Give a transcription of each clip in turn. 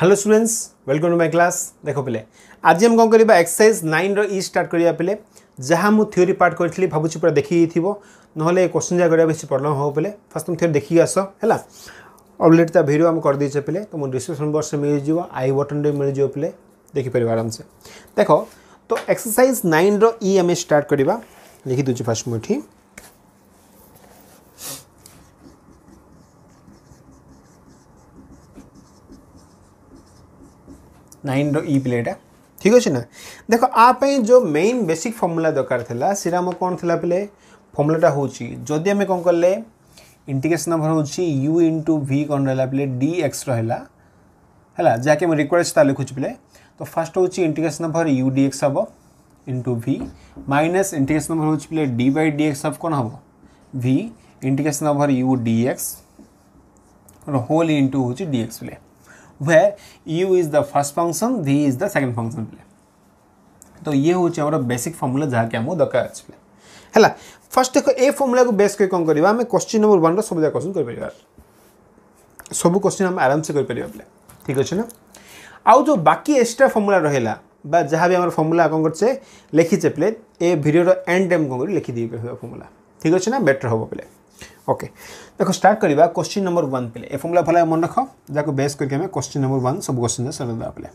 Hello students welcome to my class ଦେଖ ପିଲେ ଆଜି ଆମେ କ'ଣ କରିବା ଏକ୍ସରସାଇଜ୍ ନାଇନ୍ର ଇ ଷ୍ଟାର୍ଟ କରିବା ପିଲେ ଯାହା ମୁଁ ଥିଓରି ପାର୍ଟ କରିଥିଲି ଭାବୁଛି ପୁରା ଦେଖିଯାଇଥିବ ନହେଲେ କ୍ୱେଶ୍ଚିନ୍ ଯାହା କରିବା ବେଶୀ ପ୍ରୋବ୍ଲେମ୍ ହେବ ପିଲେ ଫାର୍ଷ୍ଟ ତୁମେ ଥିଓରି ଦେଖିକି ଆସ ହେଲା ଅପଡ଼େଟ୍ ତା ଭିଡ଼ିଓ ଆମେ କରିଦେଇଛେ ପିଲେ ତୁମ ଡିସ୍କ୍ରିପ୍ସନ୍ ବକ୍ସରେ ମିଳିଯିବ ଆଇ ବଟନ୍ରେ ମିଳିଯିବ ପିଲେ ଦେଖିପାରିବ ଆରାମସେ ଦେଖ ତ ଏକ୍ସରସାଇଜ୍ ନାଇନ୍ର ଇ ଆମେ ଷ୍ଟାର୍ଟ କରିବା ଲେଖିଦେଉଛି ଫାର୍ଷ୍ଟ ମୁଁ ଏଠି नाइन रई पिले e ठीक अच्छे ना देख आप जो मेन बेसिक फर्मूला दरकार था सीटा कौन थी पे फर्मूलाटा होदी आम कौन कले इंटिग्रेसन अफर हो यु इंटु भि कौन रहा पे डीएक्स रहा है जहाँकि रिक्वेस्ट लिखुच पे तो फास्ट हूँ इंटिग्रेसन अफर यु डीएक्स हम into v minus integration of हो वाई डीएक्स अफ कौन हम v integration of u dx whole into हूँ डीएक्स पे where u is the first function v is the second function play तो ये हूँ आम बेसिक फर्मूला जहाँकि आमको दरकार अच्छे है फर्स्ट देख ए फर्मूला को बेस कर कौन करवा आम क्वेश्चन नंबर वन रबुदा क्वेश्चन कर सब क्वेश्चन आम आराम से कर ठीक अच्छे ना आउ जो बाकी एक्सट्रा फर्मूला रहा বা যা বি আমার ফর্মুলা কম করছে লিখিছে প্লে এ ভিডিওর এন্ড টাইম কম করে লিখি দিয়ে ফর্মুলা ঠিক আছে না বেটর হব প্লে ओके देखो स्टार्ट करवा क्वेश्चन नंबर वन पे ए फर्मुला भाला मन रख जहाँ बेस करके क्वेश्चन नंबर वन सब क्वेश्चन सर पे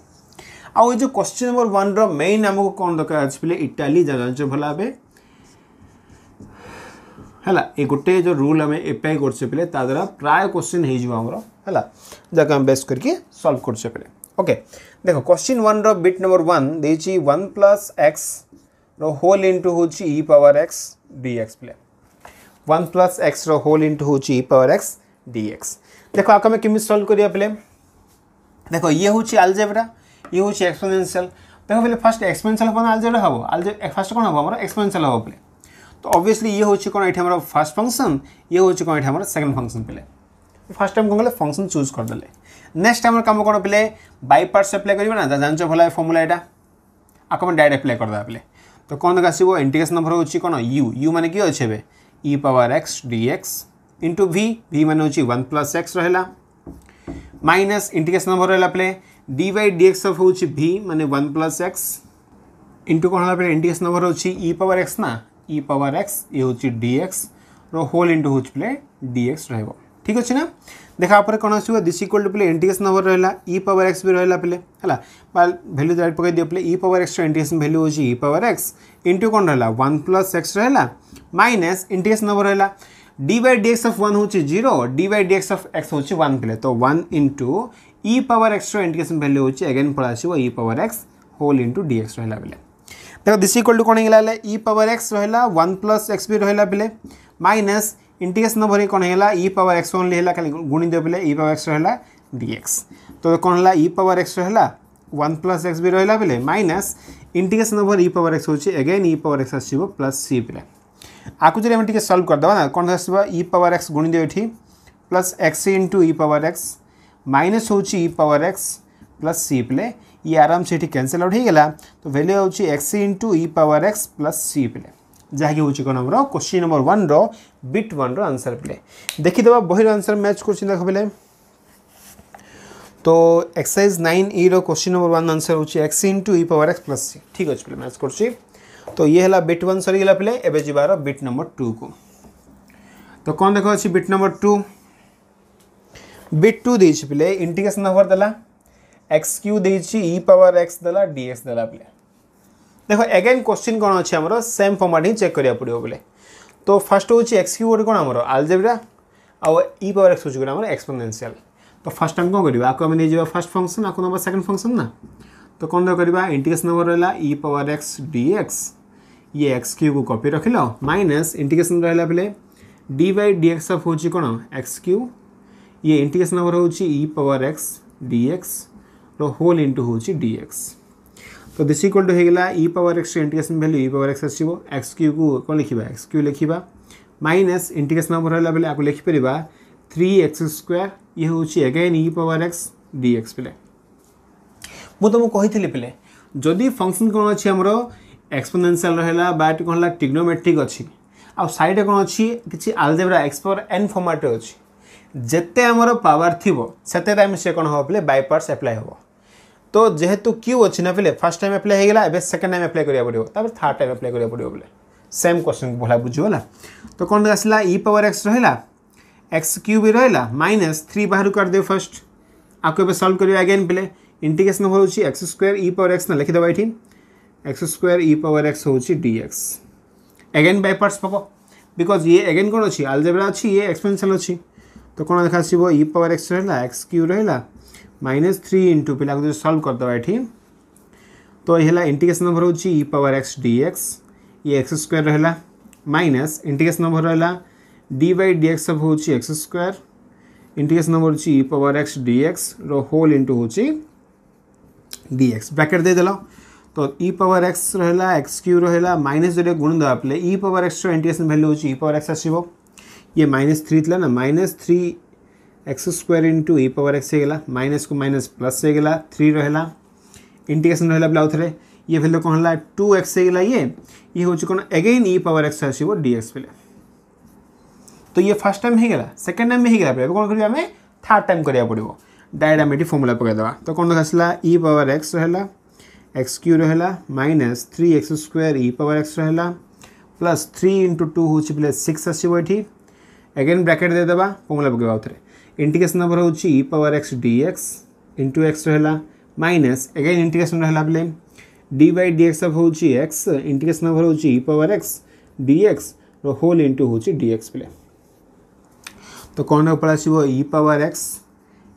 आउ ये क्वेश्चन नंबर वन रेन आमको कौन दरकार अच्छे पे इटाली जानते भला भाव है ये गोटे जो रूल आम एप्लाय कर पे द्वारा प्राय क्वेश्चन होमर है जहाँ आम बेस करके सल्व करचे पे ओके देख क्वेश्चन वन रिट number one one plus x whole into हूँ e power x d x पे one plus x whole into जी पावर एक्स डीएक्स देख आपको आम केमी सल्व करा पे देख ये हूँ आलजेब्रा ये हूँ एक्सपोनेंशियल देख बोले फास्ट एक्सपोनेंशियल हम आलजेब्रा हम आलजे फास्ट कौन हम आम एक्सपोनेंशियल हम पे तो अबवियसली ये हूँ कौन ये आम फास्ट फंक्शन ये हूँ कौन ये आम सेकेंड फंक्शन पे फास्ट टाइम कौन कले फंक्शन चूज करदे नेक्स्ट आम कम कौन पे बै पार्टस एप्लाय करना जानच भल फर्मुला यहाँ आपको डायरेक्ट एप्लाय करदे पे तो कौन आस इंटिग्रेसन नंबर हो कौन यू यू मैंने किए अच्छे e power x d x into v v मान हूँ वन प्लस एक्स रहा माइनस इंटिग्रेसन भर रहा प्ले डी वाई डी एक्स हूँ भि मान वन प्लस एक्स इंटू कौन है इंडिकेसन भर हो इ पावर एक्स ना इ पावर एक्स ये हूँ डी एक्स रोल इंटू हूँ प्ले डी एक्स रोक ठीक अच्छे ना देखा पर कौन आसो दिस इक्वल टू पे इंटिग्रेशन नंबर रहा इ पावर एक्स भी रहा पे भैल्यू दाइट पकई दिव पे इ पावर एक्सर इंटिग्रेशन भैल्यू हूँ इ पावर एक्स इंटू कौन रहा वन प्लस एक्स रहा माइनस इंटिग्रेशन नंबर रहा डी एक्स अफ वन हूँ zero d dx of x हूँ वन पे तो वन इंटू इ पावर एक्सर इंटिग्रेशन भैल्यू हूँ एगेन पलि e power x whole into dx रहा बेले देख दिस इक्वल टू कौन है इ पावर एक्स रहा वन प्लस एक्स भी रहा पे माइनस इंटीग्रेस न भरी कौन है इ पावर एक्स ओनली है खाली गुणी देवे इ पावर एक्स रहा डीएक्स तो कौन है इ पावर एक्स रहा वन प्लस एक्स भी रहा बेले minus integration e power x हो अगेन इ पावर एक्स आसो प्लस सी पे आपको जब आम सल्व करदे ना कौन आस पावर एक्स गुणी देव इटी plus x into power x minus हो पावर एक्स प्लस सी पे ये आराम से कैनसल आउट होगा तो वैल्यू हूँ x into power x plus c पे जहाँकि हूँ कौन आमर क्वेश्चन नंबर वन रिट वन रनसर ପିଲେ देखीद बहर आंसर मैच कर देख पे तो एक्सरसाइज नाइन इ रोश्चिन नंबर वन आंसर हूँ x into e power x plus c ठीक अच्छे पे मैच कर तो ये है बिट वन सरीगला पे एवं जबार बिट नंबर टू को तो कौन देख अच्छी bit number two bit two दे पे इंटिकेसन नंबर देला एक्स क्यू दे पावर एक्स देला डीएक्स देला पे देख एगेन क्वेश्चन कौन अच्छे आम सेम फर्माट ही चेक करा पड़ो बोले तो फास्ट हूँ एक्स क्यू गोटे कौन आम आलजेब्रा आउ इ पावर एक्स हूँ गोटे आम तो फास्ट आम कौन करवा आपको नहीं जावा फास्ट फंक्शन आपको ना सेकेंड फंक्शन ना तो कौन करवा इंटिग्रेसन नंबर रहा e power x d x ये एक्स क्यू को कपी रख ल माइनस इंटिग्रेसन रहा बेले d by d x of हूँ कौन एक्स क्यू ये इंटिग्रेसन नंबर हूँ e power x d x whole into हूँ डीएक्स तो दिस इक्वल टू होगा e power x integration value e power x आसो क्यू को कौन लिखा एक्स क्यू लिखा माइनस इंटिग्रेसन ओवर है बोले आपको लिखिपर थ्री एक्स स्क्वयर ये हूँ एगेन इ पावर एक्स डी एक्स पे मुझे तुमको कही पे जदि फंक्शन कौन अच्छी आमर एक्सपोनेंशियल रहा बाट कौन है टिग्नोमेट्रिक अच्छी आउ सैड कौन अच्छी किसी आलजेब्रा एक्स पावर एन फर्माट्रे अच्छी जिते आमर पावर थी से कौन हम बोले बै एप्लाय हम তো যেহেতু কিউ অছি না পিলে ফার্স্ট টাইম আপ্লাই হয়ে গেলা এবে সেকেন্ড টাইম আপ্লাই করা পড়ব তারপরে থার্ড টাইম আপ্লাই করা পড়ব বলে সেম কোশ্চেন ভালো বুঝিগলা তো কোণ আসলা ই পাওয়ার এক্স রহলা এক্স কিউ বি রহলা মাইনাস থ্রি বাহার কাটিদেব ফার্স্ট আকু এবে সলভ করা আগেন পিলে ইন্টিগ্রেসন হচ্ছে x square e power x না লিখিদেব এটি x square e power x হচ্ছে ডিএক্স এগেন বাই পার্টস পাব বিকজ ইয়ে এগেন কোণ অছি আলজেব্রা অছি ইয়ে এক্সপেনশন অছি তো কোণ দেখা আসব ই পাওয়ার এক্স রহলা এক্স কিউ রহলা माइनस थ्री इंटू पे जो सल्व करदे तो e ये e तो ये नंबर हूँ हो पावर एक्स डी एक्स ये एक्स स्क्वयर रहा माइनस इंटिग्रेसन नंबर रहा डी बै डी एक्स सब हूँ एक्स स्क्वयर नंबर हूँ e power x d x whole into हूँ डी एक्स ब्राकेट देदेल तो इ पावर एक्स रहा एक्स क्यू रहा माइनस जो गुण दे इ पावर एक्स इंटिग्रेसन भैल्यू हूँ इ पावर एक्स आसो ये माइनस थ्री थी ना minus three x square into e power x होगा माइनस को माइनस प्लस होगा थ्री रहा इंटिकेसन रहा बोले आउ थे ये भैल्यू कौन है टू एक्स होगा ये ये हूँ कौन एगेन इ पावर एक्स आसो डीएक्स बोले तो ये फास्ट टाइम होगा सेकेंड टाइम भी होगा कौन करें थार्ड टाइम करा पड़ो डायरेक्ट आम ये फर्मूला पकईदेवा तो कौन आसला इ पावर एक्स रहा एक्स क्यू रहा minus three x square e power x रहा प्लस थ्री इंटु टू हूँ बोले सिक्स आसो ये एगेन ब्राकेट देदे फर्मूला पकड़ा आउ थे इंटिग्रेसन नंबर हूँ e power x dx into x रहा माइनस एगेन इंटिग्रेसन रहा बेले डी बै डी एक्स हूँ एक्स इंटिग्रेसन नंबर हूँ e power x dx whole into हूँ डीएक्स बेले तो कौन ऊपर आसो e power x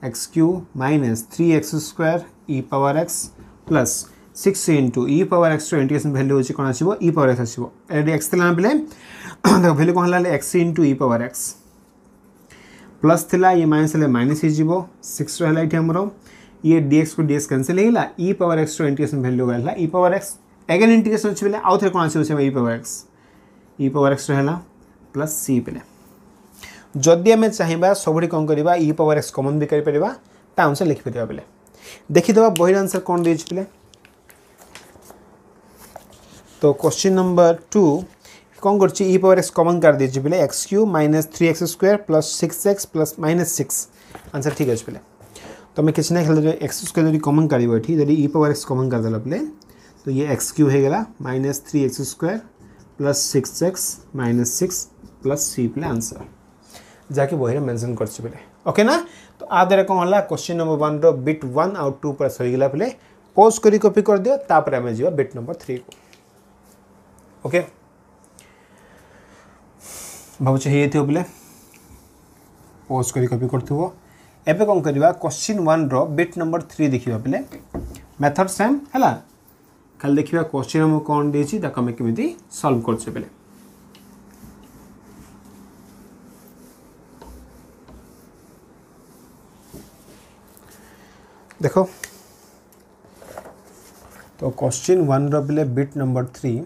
x cube minus three x square e power x plus six into e power x integration value हूँ कौन आस पावर एक्स आस एक्स थे बेले भैल्यू कौन है x into e power x plus थिला ये माइनस है माइनस ही जीवो सिक्स रहा इटे हमरो ये डीएक्स को डीएक्स कैंसिल ही ला e power x two integration value गया e power x again integration उच्च आउ थे कौन से उसे power x e power x रहला प्लस सी बिले e e जदि आम चाहिए सब कौन कर ई पावर एक्स कमन भी कर आंसर लिखिपर बोले लिख पड़ेगा आंसर कौन दे तो क्वेश्चन नंबर टू कौन e कर पावर एक्स कमन कर दे पे x cube minus three x square plus six x plus minus six answer ठीक अच्छे पे मैं किसी ना खेल एक्स स्क् कमन कर ई पावर एक्स कमन करदेल पे तो ये एक्स क्यू हो minus three x square plus six x minus six plus c पे आंसर जहाँकि बहरे मेनसन करे ओके ना तो आ द्वारा कौन है क्वेश्चन नंबर वन रिट वन आउ टू पास सही बोले पोज कर दियो तापर आम जा बिट नंबर थ्री को ओके okay? भाव ये बोले पोज कर कपी कर एबे कौन करवा क्वेश्चन वन रिट नंबर थ्री देखा पे मेथड सेम है खाली देखा क्वेश्चन हम कौन देखिए कमी सल्व कर देख तो क्वेश्चन वन रिट नंबर थ्री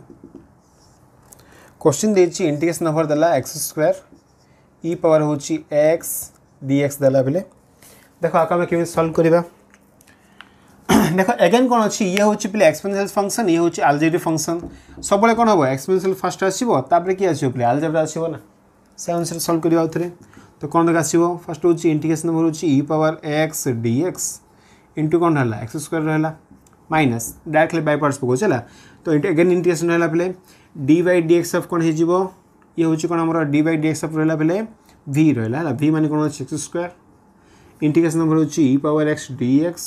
क्वेश्चन देती इंटीग्रेशन अफर देला एक्स स्क्वायर इ पावर हूँ एक्स डीएक्स देला बेले देख आपको आम केमी सल्व करवा देख एगेन कौन अच्छी ये हूँ पे एक्सपेन्सीयल फंक्शन ये हूँ आलजेब्रिक फंक्शन सब कौन हम एक्सपेन्सीयल फास्ट आसवे किए आसो पे आलजेब्रा आसो ना से अनुसार सल्व करवा थे तो कौन देख आसो फास्ट हूँ इंटीग्रेसन हो हूँ e power x dx into कौन है एक्स स्क्वयर रहा माइनस डायरेक्टली बाई पार्टस पकाचे तो एगेन इंटीग्रेसन रहा पे डि वाई डीएक्सएफ कौन हो ये हूँ कौन आम डी वाई डीएक्सएफ रहा बेले भि रहा है भि मान कौन अच्छे एक्स स्क्वयर इंटिग्रेसन नंबर हूँ e power x dx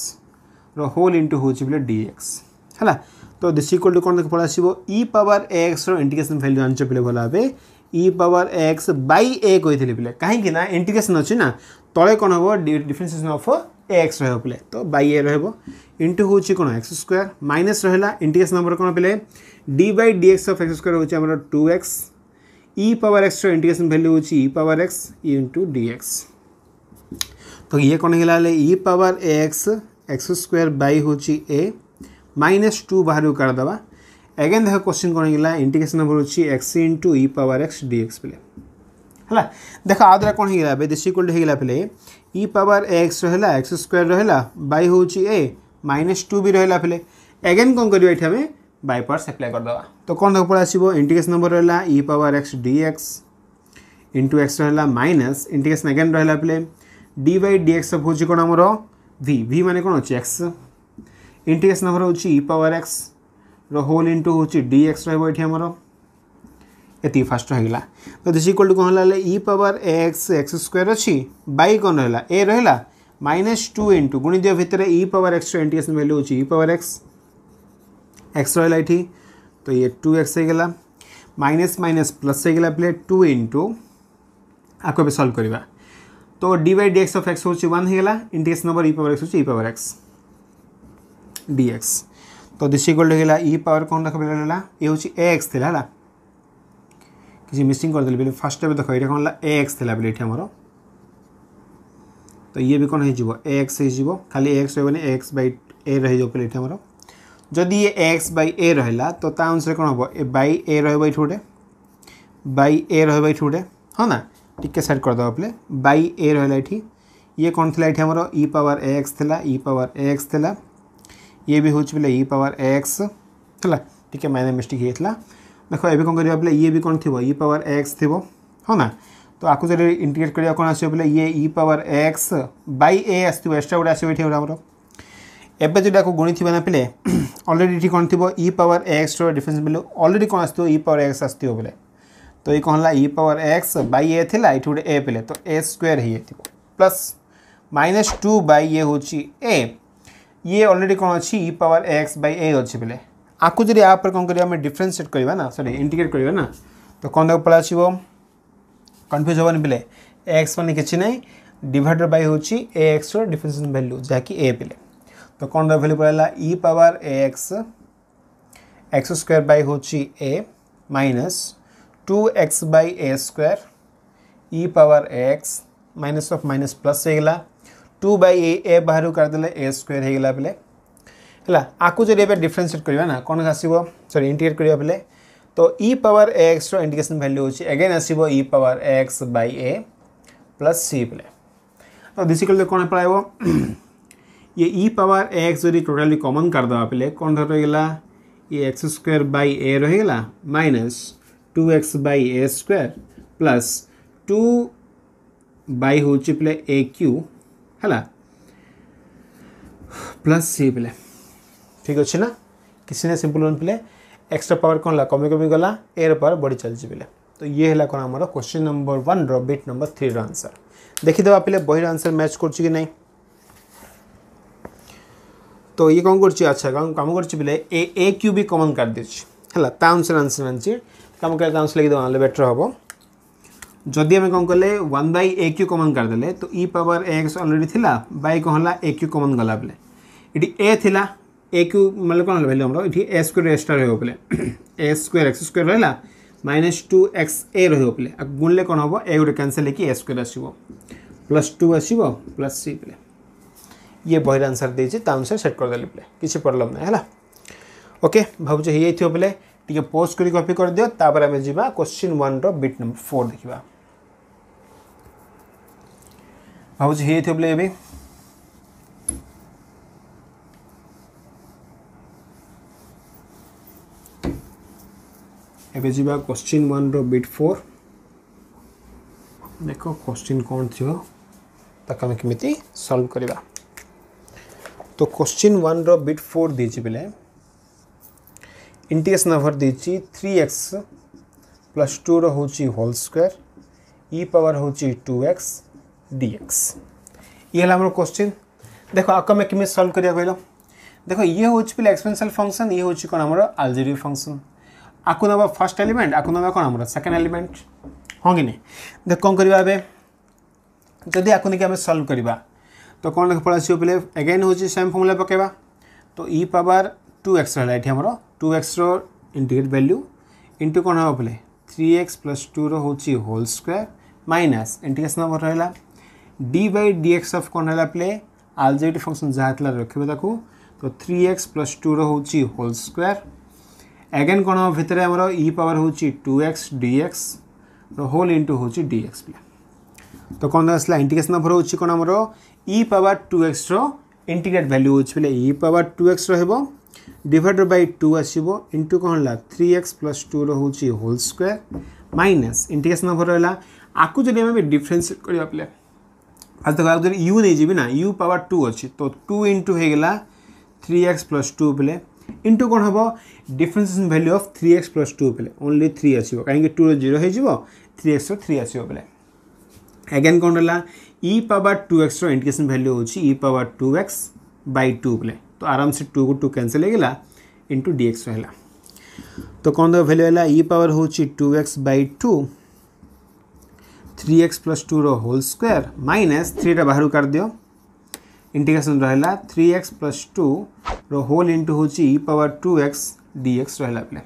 whole into हूँ बोले डीएक्स है तो दिस इक्वल टू कौन देख पल e power x integration value आंस बोले भल भाव इ पावर एक्स बै ए बोले कहीं इंटिग्रेसन अच्छी ना तले कौन हम डिफरेनसीसन अफ एक्स रहा तो बै रोब रु हूँ कौन एक्स स्क्वयर माइनस रहा इंटीग्रेस नंबर कौन पे d by d x of x square होमर two x e power x integration value हूँ e power x into d x तो ये कौन है e power x x square by हूँ ए माइनस टू बाहर काढ़ीदे एगेन देख क्वेश्चन कौन है इंटीग्रेसन नंबर हूँ x into e power x d x पे है देख आद्वारा कौन है दिस होगा पे ଇ ପାୱାର ଏକ୍ସ ରହିଲା ଏକ୍ସ ସ୍କୋୟାର ରହିଲା ବାଇ ହେଉଛି ଏ ମାଇନସ୍ ଟୁ ବି ରହିଲା ଫେଲେ ଏଗେନ୍ କ'ଣ କରିବା ଏଠି ଆମେ ବାଇ ପାୱାର୍ସ ଆପ୍ଲାଏ କରିଦେବା ତ କ'ଣ ତାକୁ ପଳେଇ ଆସିବ ଇଣ୍ଟିଗ୍ରେସନ୍ ନମ୍ବର ରହିଲା e power x d x into x ରହିଲା ମାଇନସ୍ ଇଣ୍ଟିଗ୍ରେସନ୍ ଏଗେନ୍ ରହିଲା ଫେଲେ ଡି ବାଇ ଡି ଏକ୍ସ ହେଉଛି କ'ଣ ଆମର ଭି ଭି ମାନେ କ'ଣ ଅଛି ଏକ୍ସ ଇଣ୍ଟିଗ୍ରେସନ୍ ନମ୍ବର ହେଉଛି ଇ ପାୱାର ଏକ୍ସର ହୋଲ୍ ଇଣ୍ଟୁ ହେଉଛି ଡି ଏକ୍ସ ରହିବ ଏଠି ଆମର ଏତିକି ଫାଷ୍ଟ ହୋଇଗଲା ତ ଦିସ୍ ଇକ୍ୱାଲ୍ ଟୁ କ'ଣ ହେଲା ହେଲେ ଇ ପାୱାର ଏ ଏକ୍ସ ଏକ୍ସ ସ୍କୋୟାର ଅଛି ବାଇ କ'ଣ ରହିଲା ଏ ରହିଲା ମାଇନସ୍ ଟୁ ଇଣ୍ଟୁ ଗୁଣିଦିଅ ଭିତରେ ଇ ପାୱାର ଏକ୍ସର ଇଣ୍ଟିଗ୍ରେସନ୍ ଭ୍ୟାଲ୍ୟୁ ହେଉଛି ଇ ପାୱାର ଏକ୍ସ ଏକ୍ସ ରହିଲା ଏଠି ତ ଇଏ ଟୁ ଏକ୍ସ ହୋଇଗଲା माइनस माइनस प्लस हो गला पे टू इंटू आपको भी सल्व करवा तो d Y d x of x हूँ वन होगा integration number e power x हूँ e power x d x तो दिस इक्वल टू होगा इ पावर कौन रखा ये हूँ ए एक्स थी है किसी मिसिंग करदे बोले फास्ट देख ये कौन है एक्स थी बोले ये आम तो ये भी कौन हो एक्स हो खाली एक्स रही एक्स बै ए रही पहले ये जदि ये एक्स बै ए रहा तो अनुसार कौन हम ए बै ए रही गोटे बै ए रही गोटे हाँ ना टी सैड करदे पहले बै ए रहा ये कौन थी ये आम इ पावर एक्स थी इ पावर एक्स थी ये भी हूँ बोले इ पावर एक्स है माइनर मिस्टेक होता है देख ए कौन करवा बोले ये भी कौन थी इ पावर एक्स थी हाँ ना तो आपको जब इंटीग्रेट करवा कौन आस बोले ये इ पावर एक्स बै ए आसो एक्सट्रा गोटे आसो ये आमर एवं जो आपको गुणी ना पे अलरेडी ये कौन थी e power x reference value already कौन आस पावर एक्स आस बोले तो ये कौन e तो है इ पावर एक्स बै ए थी ये गोटे ए पे तो ए स्क्वेयर हो प्लस माइनस टू बै ये हूँ ए ये अलरेडी कौन अच्छी इ पावर एक्स बै ए अच्छे बोले आपको जब या कौन कर डिफरेन्सीएट करवा ना सरी इंटिग्रेट करवा ना तो कौन पड़ा पल कन्फ्यूज कनफ्यूज हेन पे एक्स मान कि ना डिडेड बै हूँ ए एक्स रिफरेन्सीएसन भैल्यू जहाँकि ए बिले तो कौन तर भैल्यू पड़ा e power a x x square by हूँ ए minus two x by a square e power a x minus of minus plus होगा टू बै ए बाहर करदे ए स्क्वयर होगा बोले है आपको जो डिफरेनसीएट करवा ना कौन आसो सरी इंटिग्रेट करवा बेले तो e power x integration value हूँ एगेन आसव power x by a plus c पे तो दिशिकल कौन पड़ा ये इ पावर एक्स जो टोटाली कमन करदे बोले कौन रही ये एक्स स्क्वेर बै ए रहीगला minus two x by a square plus two by हूँ बोले ए क्यू है प्लस सी पे ठीक अच्छे ना किसी ना सिंपल वन पे एक्सट्रा पावर कौन ला कमी कमी गला एयर पावर बढ़ी चलती बोले तो ये है कौन आम क्वेश्चन नंबर वन रिट नंबर थ्री रनसर देखीदे पे बहर आंसर मैच कर तो ये कौन कर अच्छा कम कर ए क्यू भी कमन काट दे आंसर आनसर कम कर आंसर लिखीद ना बेटर हम जदि आम कौन कले वन बै ए क्यू कमन काटदे तो इ पावर एक्स अलरेडी थी बै कहला ए क्यू कमन गला ये ए थिला ए क्यू मतलब कौन भैल्यू हम ए स्क्र एक्सटा रही पे ए स्क्र एक्स स्क् रहा माइनस टू एक्स ए रही पे गुणले कौन हम ए गोटे कैनसल हो स्क्र आस प्लस टू आस प्लस सी पे ये बहर आंसर देसर सेट करदे पे किसी प्रोब्लम ना है ओके भाजपा ये थी बोले टी पोस्ट करी कॉपी कर दियो तापर आम जा question one bit number four देखा भाजपा ये बोले एवं जावा क्वेश्चन वन रिट फोर देख क्वेश्चन कौन थी कमी सल्व करवा तो क्वेश्चन वन रिट फोर दे इंटीएस नंबर दे थ्री एक्स प्लस टू रोच होल स्क्वायर इ पावर हूँ टू एक्स डीएक्स ये आम क्वेश्चि देख आपको मैं किमें सल्व करा कह देख ये हूँ पे एक्सपेनसल फंक्शन ये हूँ कौन आम आलजेरी फंक्शन আকু নেবা ফার্স্ট এলিমেন্ট আকু নেবা কোণ আমার সেকেন্ড এলিমেন্ট ହଁ କି ନାହିଁ ଦେଖ କ'ଣ କରିବା ଏବେ ଯଦି ଆକୁ ନେଇକି ଆମେ ସଲ୍ଭ କରିବା ତ କ'ଣ ଲେଖା ପଳେଇ ଆସିବ ପିଲେ ଏଗେନ୍ ହେଉଛି ସେମ୍ ଫର୍ମୁଲା ପକାଇବା ତ ଇ ପାୱାର ଟୁ ଏକ୍ସ ରହିଲା ଏଠି ଆମର ଟୁ ଏକ୍ସର ଇଣ୍ଟିଗ୍ରେଟ୍ ଭ୍ୟାଲ୍ୟୁ ଇଣ୍ଟୁ କ'ଣ ହେବ ପିଲେ ଥ୍ରୀ ଏକ୍ସ ପ୍ଲସ୍ ଟୁର ହେଉଛି ହୋଲ୍ ସ୍କୋୟାର ମାଇନସ୍ ଇଣ୍ଟିଗ୍ରେସନ୍ ଆମର ରହିଲା d by d x of କ'ଣ ହେଲା ପିଲେ ଆଲଜେଟି ଫଙ୍କସନ୍ ଯାହା ଥିଲା ରଖିବେ ତାକୁ ତ ଥ୍ରୀ ଏକ୍ସ ପ୍ଲସ୍ ଟୁର ହେଉଛି ହୋଲ୍ ସ୍କୋୟାର ଏଗେନ୍ କ'ଣ ଭିତରେ ଆମର ଇ ପାୱାର ହେଉଛି ଟୁ ଏକ୍ସ ଡି ଏକ୍ସର ହୋଲ୍ ଇଣ୍ଟୁ ହେଉଛି ଡି ଏକ୍ସ ପ୍ଲସ୍ ତ କ'ଣ ଆସିଲା ଇଣ୍ଟିଗ୍ରେସନ୍ ଅଫ୍ ହେଉଛି କ'ଣ ଆମର ଇ ପାୱାର ଟୁ ଏକ୍ସର ଇଣ୍ଟିଗ୍ରେଟ୍ ଭ୍ୟାଲ୍ୟୁ ହେଉଛି ବୋଲେ ଇ ପାୱାର ଟୁ ଏକ୍ସ ରହିବ ଡିଭାଇଡ଼େଡ଼ ବାଇ ଟୁ ଆସିବ ଇଣ୍ଟୁ କ'ଣ ହେଲା ଥ୍ରୀ ଏକ୍ସ ପ୍ଲସ୍ ଟୁ ରହୁଛି whole square minus integration of ରହିଲା ଆକୁ ଯଦି ଆମେ ଡିଫରେନ୍ସିଏଟ୍ କରିବା ପିଲା ଆଉ ଦେଖ ଯଦି ୟୁ ନେଇଯିବି ନା ୟୁ ପାୱାର ଟୁ ଅଛି ତ ଟୁ ଇଣ୍ଟୁ ହେଇଗଲା ଥ୍ରୀ ଏକ୍ସ ପ୍ଲସ୍ ଟୁ ବୋଲେ इंटू कौन हम differentiation value of three x plus two बोले ओनली थ्री आस टू रीरो थ्री एक्स र्री आस एगेन कौन रहा e power two x integration value हूँ e power two x by two बोले तो आराम से टू को टू कैनसल होगा इंटु डीएक्स रहा तो कौन दे भैल्यू है इ पावर हूँ two x by two three x plus two whole square minus थ्रीटा बाहर काट दिया इंटिग्रेसन रहा three x plus two whole into हूँ e power two x dx रहा बेले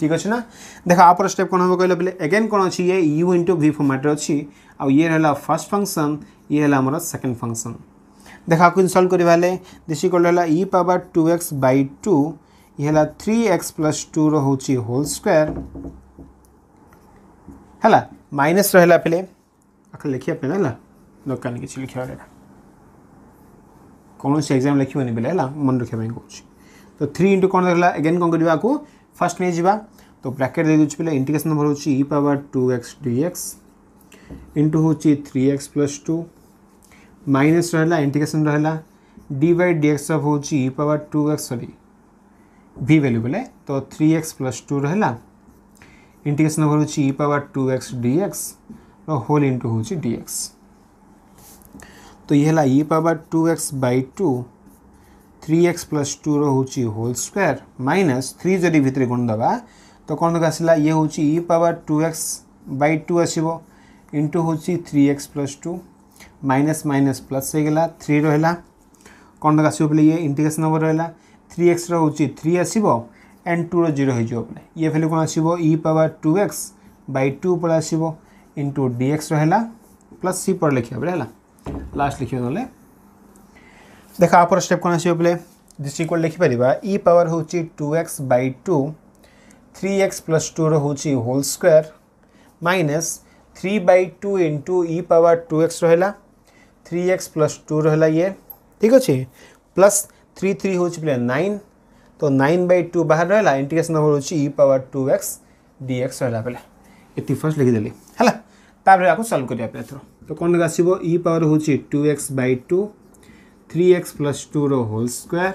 ठीक अच्छे ना देख आप स्टेप कौन हम कहला बोले एगेन कौन अच्छी ये यू इंटू भि फर्माट अच्छी आउ ये रहा फर्स्ट फंक्शन ये है सेकेंड फंक्शन देख आपको इनसल्व करवाले दिस कल रहा e power two x by two ये three x plus two whole square है माइनस रहा पे आखिर लिखापे ना दरकार नहीं किसी लिखा तो कौन एक्जाम नहीं बोले है मन रखापी कौन तो थ्री इंटू कौन रहा एगेन कौन करवा फास्ट नहीं जावा तो ब्राकेट दे दूसरी पे इंटिकेसन नंबर हो e power two x d x into हूँ three x plus two minus रहा इंटिकेसन रहा d Y d x of हूँ इ पावर टू एक्स सरी भि वैल्यू बोले तो थ्री एक्स प्लस टू रहा इंटिकेसन नंबर हो e power two x d x whole into हूँ डी एक्स तो ये e e power two x by two three x plus two हूँ होल स्क् माइनस थ्री जदि भितर गुण दबा तो कौन तक आसला ये हूँ e power two x by two आस इंटू हूँ three x plus two minus minus plus होगा थ्री रहा कौन तक आस बोले ये इंटिग्रेसन नंबर रहा थ्री एक्स रोच थ्री आस एंड टूर जीरो ये भैल्यू कौन आस power two x by two पर आस इंटू डीएक्स रहा प्लस सी पर लिखा बेले है लास्ट लिखे ना देख आप स्टेप कौन आस पे दिशिक्वल लिखिपर इ पावर हूँ two x by two three x plus two रोच whole square minus three by two into e power two x रहा थ्री एक्स प्लस टू रहा ये ठीक अच्छे प्लस थ्री थ्री हूँ पे नाइन तो नाइन बै टू बाहर रहा इंटिकेसन हूँ e power two x dx रहा पे ये फर्स्ट लिखिदेली है आपको सल्व करने तो कौन आसो पावर हूँ two x by two three x plus two whole square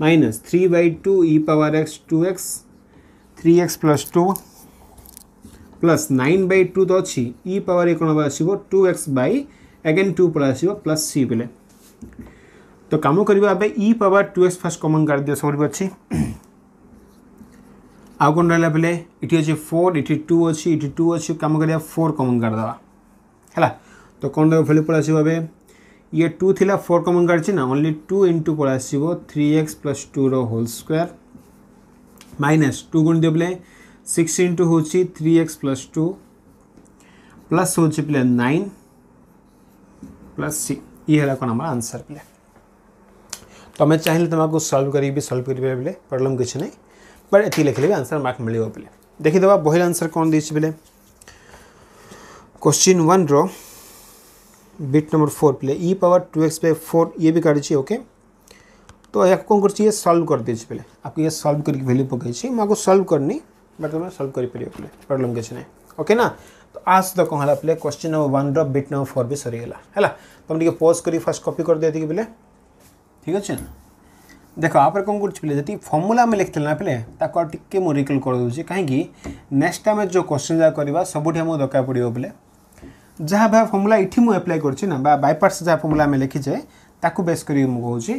minus three by two e power x two x three x plus two plus nine by two तो अच्छी इ e पावर कौन आस two x by again two पल plus c बेले तो कम करवा e power two x first common कर दिया सब अच्छी आउ कौन रहा बोले ये अच्छे फोर ये टू अच्छी ये टू अच्छी कम कर फोर कमन करदे है तो कौन देख भैल्यू पल आसे ये टू थी फोर कमन काटी ना ओनली टू इंटू पल आस three x plus two whole square minus two गुण दिए सिक्स इंटु हूँ three x plus two plus हो पे नाइन प्लस सी ये कौन आम आंसर पे तुम्हें तो चाहिए तुमको सल्व कर सल्व कर प्रोब्लम किसी ना बट ये लिखे भी आंसर मार्क मिले देखीद बहल आंसर कौन दे क्वेश्चन वन रो बिट नंबर फोर पहले e power two x by four ये भी कर दीजिए ओके तो या कौन कर सल्व कर दीजिए पहले आपको ये सल्व करके भैल्यू पकई मुझे सल्व करनी बट तुम्हें सल्व कर प्रोब्लम किसी ना ओके ना तो आज तो, तो कौन है पहले क्वेश्चन नंबर वन रिट नंबर फोर भी सरीगला है तुम टे पोज कर फास्ट कपी कर दिए बोले ठीक अच्छे ना देख आप कौन कर फर्मूला आम लिखते ना पहले टे मुझे रिकल करदे कहीं नेक्स्ट टाइम जो क्वेश्चन जहाँ करवा सब दरकार पड़ो बोले ଯାହା ବା ଫର୍ମୁଲା ଏଠି ମୁଁ ଆପ୍ଲାଏ କରୁଛି ନା ବା ବାଇପାର୍ସ ଯାହା ଫର୍ମୁଲା ଆମେ ଲେଖିଛେ ତାକୁ ବେସ୍ କରିକି ମୁଁ କହୁଛି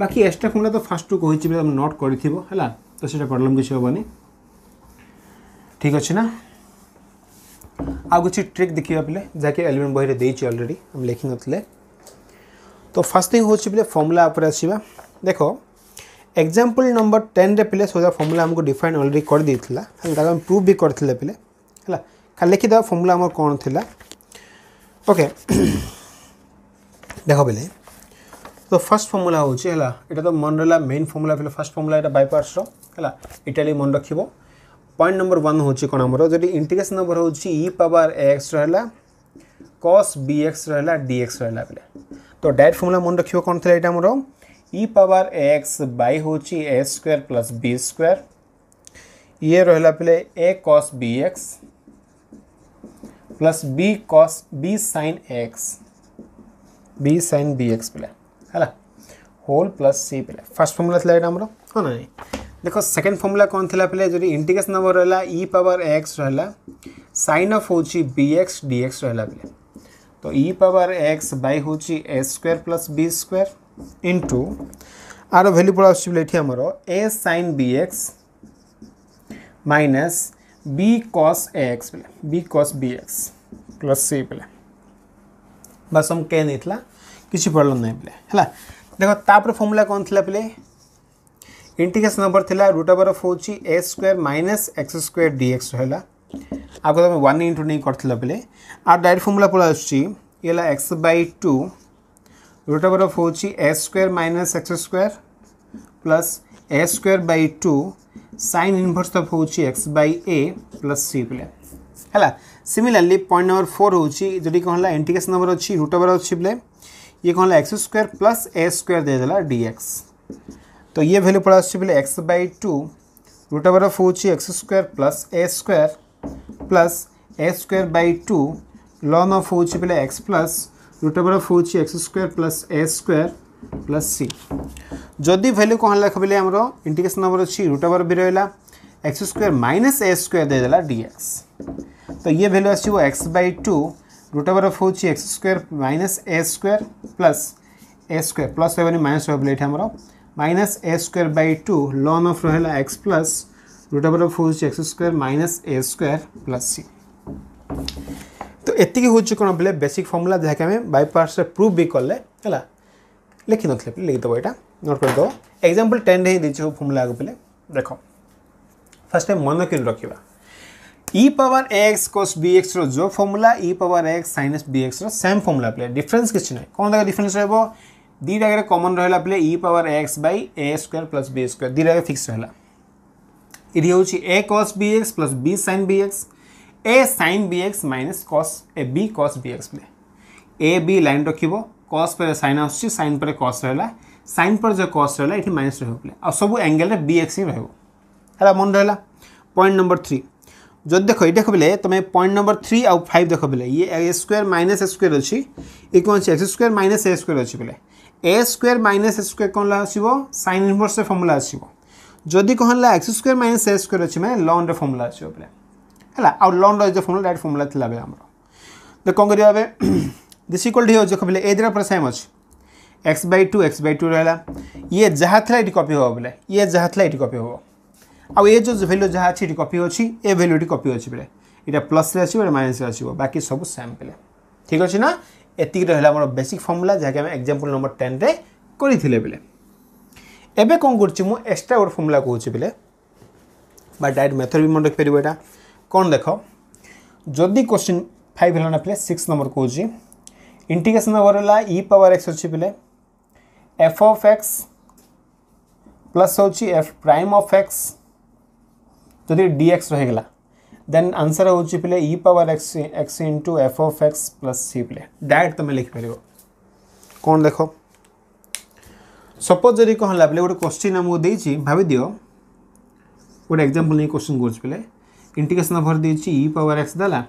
ବାକି ଏକ୍ସଟ୍ରା ଫର୍ମୁଲା ତ ଫାର୍ଷ୍ଟରୁ କହିଛି ତମେ ନୋଟ୍ କରିଥିବ ହେଲା ତ ସେଇଟା ପ୍ରୋବ୍ଲେମ୍ କିଛି ହେବନି ଠିକ୍ ଅଛି ନା ଆଉ କିଛି ଟ୍ରିକ୍ ଦେଖିବା ପିଲେ ଯାହାକି ଏଲିଭେନ୍ ବହିରେ ଦେଇଛି ଅଲରେଡ଼ି ଆମେ ଲେଖିନଥିଲେ ତ ଫାର୍ଷ୍ଟ ଥିଙ୍ଗ ହେଉଛି ପିଲେ ଫର୍ମୁଲା ଉପରେ ଆସିବା ଦେଖ ଏକ୍ଜାମ୍ପଲ୍ ନମ୍ବର ଟେନ୍ରେ ପିଲେ ସୋଜା ଫର୍ମୁଲା ଆମକୁ ଡିଫାଇନ୍ ଅଲରେଡ଼ି କରିଦେଇଥିଲା ହେଲା ତାକୁ ଆମେ ପ୍ରୁଭ୍ ବି କରିଥିଲେ ପିଲେ ହେଲା ଖାଲି ଲେଖିଦେବା ଫର୍ମୁଲା ଆମର କ'ଣ ଥିଲା ओके देख बोले तो फर्स्ट फर्मूला हूँ है तो मन रहा मेन फर्मूला फर्स्ट फर्मूला यहाँ बैपार्स रहा इटाली मन रख पॉइंट नंबर वन हूँ कौन आम जो इंटिग्रेस नंबर हूँ इ पावर एक्स रहा कस बी एक्स रहा डीएक्स रहा बोले तो डायरेक्ट फर्मूला मन रख कौन थी यहाँ इ पावर एक्स बै हूँ a square plus b square ये रहा बोले a cos b x plus b cos b sine x b sine b x पे है होल प्लस सी पे फर्स्ट फर्मुला थी हाँ ना नहीं देख सेकेंड फर्मुला कौन थी पे जो इंटिग्रेसन नंबर रहा इ पावर एक्स रहा सैन अफ हूँ बी एक्स डी एक्स रहा पे तो इ पावर एक्स बै हूँ a square plus b square into आर भैल्यू पड़ा आसमर a sine b x minus b cos a x बेले b cos b x plus c बेले बस हम कह नहीं किसी प्रॉब्लम नहीं बोले है देखो तापर फॉर्मूला कौन थी पे इंटिग्रेस नंबर थी रुट ऑफ अफ हूँ a square minus x square d x है आगे तुम वन इंटू नहीं कर पे आ डायरेक्ट फर्मूला पड़ा आला x by two root of of ची a square minus x square plus a square by two sine inverse तो हूँ x by a plus c बोले है सीमिलारली पॉइंट नंबर फोर होटी कौन है इंडिकेसन नंबर अच्छी रुट ओवर अच्छी बोले ये कौन है x square plus a square देदेला डीएक्स तो ये भैल्यू पड़ा बोले x by two root over of हूँ x square plus a square plus a square by two लन अफ हूँ बोले x plus root over of हूँ x square plus a square plus c जदि भैल्यू कौन लिखबले आमर इंडिकेसन आमर अच्छी रुट ओवर भी रहा x square minus a square देदेला डीएक्स तो ये भैल्यू आस x by two root over of हूँ x square minus a square plus a square plus हो माइनस हो ये आमर minus a square by two लन अफ रहा x plus root over of हूँ x square minus a square plus c तो ये हूँ कौन बोले बेसिक फर्मूला जहाँकि आम बै प्रूफ भी कले है लिखि ना लिखिदेव यहाँ नोट करदेव एक्जामपल टेन दे फर्मुला आगे पे देख फास्ट मन कि रखा e power x cos b x जो फर्मुला इ पावर एक्स सैनस बी सेम रेम फर्मुला पे डिफरेन्स किसी ना कौन देखा डिफरेन्स रोज दुटा जगह कमन रहा पे e power x by a square plus b square fix रहा ये हूँ a cos b x plus b sine b x a sine b x minus cos a b cos b x a b line रखी cos पर San आसुच्छी San पर कस रहा San पर जो कस रहा ये माइनस रही आ सब एंगेल बी एक्स ही रहा मन रहा पॉइंट नंबर थ्री जो देख ये देख बोले तुम पॉइंट नंबर थ्री आउ फाइव देख बोले ये a square minus a square अच्छी ये कौन अच्छे x square minus a square अच्छी बोले a square minus a square कौन आसो सैन इनवर्स फर्मुला आसो जदि कौन x square minus a square अच्छे मैंने लन रमुला आसो बोले है आउ लन रर्मुला डायरेक्ट फर्मुला थी बेले आम तो कौन करें दिस इक्वाल टू ହେଉଛି ଦେଖ ବୋଲେ ଏ ଦୁଇଟା ପୁରା ସେମ୍ ଅଛି x by two x by two ରହିଲା ଇଏ ଯାହା ଥିଲା ଏଠି କପି ହେବ ବୋଲେ ଇଏ ଯାହା ଥିଲା ଏଠି କପି ହେବ ଆଉ ଏ ଯେଉଁ ଭ୍ୟାଲ୍ୟୁ ଯାହା ଅଛି ଏଠି କପି ଅଛି ଏ ଭ୍ୟାଲ୍ୟୁ ଏଠି କପି ଅଛି ବୋଲେ ଏଇଟା ପ୍ଲସ୍ରେ ଆସିବ ଏଇଟା ମାଇନସ୍ରେ ଆସିବ ବାକି ସବୁ ସେମ୍ ବୋଲେ ଠିକ୍ ଅଛି ନା ଏତିକି ରହିଲା ଆମର ବେସିକ୍ ଫର୍ମୁଲା ଯାହାକି ଆମେ ଏକ୍ଜାମ୍ପଲ୍ ନମ୍ବର ଟେନ୍ରେ କରିଥିଲେ ବୋଲେ ଏବେ କ'ଣ କରୁଛି ମୁଁ ଏକ୍ସଟ୍ରା ଗୋଟେ ଫର୍ମୁଲା କହୁଛି ବୋଲେ বা ডাইরেক্ট মেথড বি মনে রাখিপার এটা কোণ দেখ যদি কোশ্চিন ফাইভ হল না পিলে সিক্স নম্বর কৌছি ಇಂಟಿಗೇಷನ್ ಬರೋಲ್ಲ इ ಪವರ್ एक्स अच्छी पे एफ अफ एक्स प्लस हूँ एफ प्राइम अफ एक्स जदि डीएक्स रहीगला देन आंसर हो पे e power x x into f of x plus c पे डायरेक्ट तुम लिखिपर कौन देख सपोज जदि कह है बोले गोटे क्वेश्चन आमको दे भाई दि गोटे एक्जामपल नहीं क्वेश्चन कर इंटिकेसन भर दे पावर एक्स देला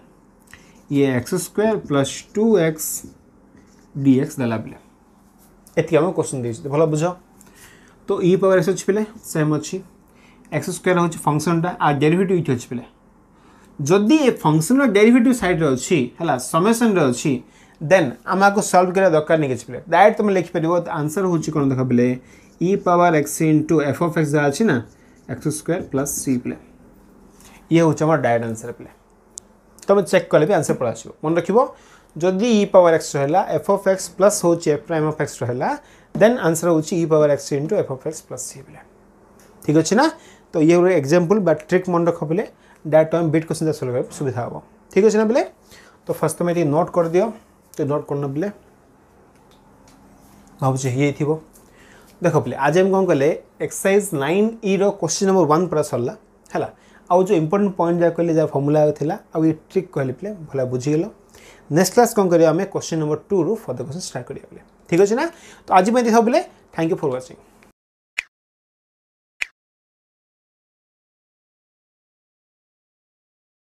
e x square plus two x dx देला बले एथि हम क्वेश्चन दिस भलो बुझ तो e पावर एक्स छ पले सेम अछि एक्स स्क्वायर हो फंक्शन टा आ डेरिवेटिव इथि छ पले जदि ए फंक्शन रो डेरिवेटिव साइड रो छि हला समेशन रो छि देन हम आको सॉल्व करे दरकार नै छ पले डायरेक्ट तुम लिख परबो आंसर हो छि कोन देख पले e पावर x f(x) जा छि ना x स्क्वायर प्लस सी पले ये हो छ डायरेक्ट आंसर पले तुम चेक कर ले आंसर पड़ा छ मन रखिबो जदि इ पावर एक्स रहा एफ अफ एक्स प्लस हूँ एफ प्राइम अफ एक्स रहा देन आंसर हूँ e power x into f of x plus c बोले ठीक अच्छे ना तो ये गोटे एक्जामपल बा ट्रिक मन रख बोले डायरेक्ट आम बीट क्वेश्चन सल्व कर सुविधा हे ठीक अच्छे ना बोले तो फास्ट तुम्हें नोट कर दियो तो नोट कर बोले ये हो देख बोले आज आम कौन कले एक्सरसाइज नाइन इ रोश्चिन् नंबर वन पूरा सरला है आउ जो इम्पोर्टां पॉइंट जहाँ कहले जहाँ फर्मुला था ट्रिक कहले बोले भल बुझीगल नेक्स्ट क्लास कौन करें क्वेश्चन नंबर टू रु फर्दर क्वेश्चन स्टार्ट करें ठीक अच्छे ना तो आज सब बोले थैंक यू फॉर वाचिंग